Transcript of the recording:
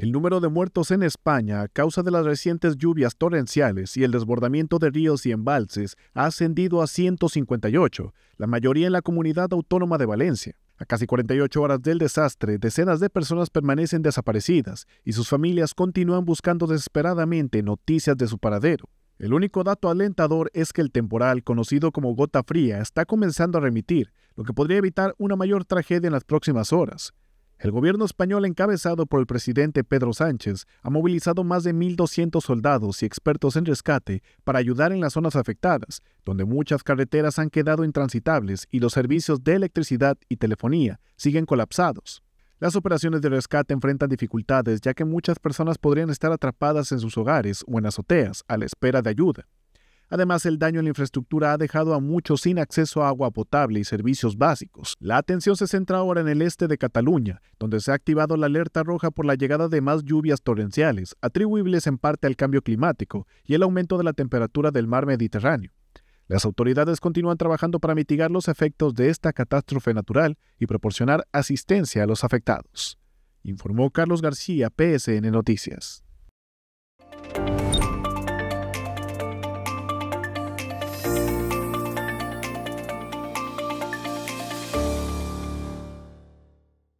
El número de muertos en España a causa de las recientes lluvias torrenciales y el desbordamiento de ríos y embalses ha ascendido a 158, la mayoría en la comunidad autónoma de Valencia. A casi 48 horas del desastre, decenas de personas permanecen desaparecidas y sus familias continúan buscando desesperadamente noticias de su paradero. El único dato alentador es que el temporal, conocido como gota fría, está comenzando a remitir, lo que podría evitar una mayor tragedia en las próximas horas. El gobierno español encabezado por el presidente Pedro Sánchez ha movilizado más de 1.200 soldados y expertos en rescate para ayudar en las zonas afectadas, donde muchas carreteras han quedado intransitables y los servicios de electricidad y telefonía siguen colapsados. Las operaciones de rescate enfrentan dificultades ya que muchas personas podrían estar atrapadas en sus hogares o en azoteas a la espera de ayuda. Además, el daño en la infraestructura ha dejado a muchos sin acceso a agua potable y servicios básicos. La atención se centra ahora en el este de Cataluña, donde se ha activado la alerta roja por la llegada de más lluvias torrenciales, atribuibles en parte al cambio climático y el aumento de la temperatura del mar Mediterráneo. Las autoridades continúan trabajando para mitigar los efectos de esta catástrofe natural y proporcionar asistencia a los afectados. Informó Carlos García, PSN Noticias.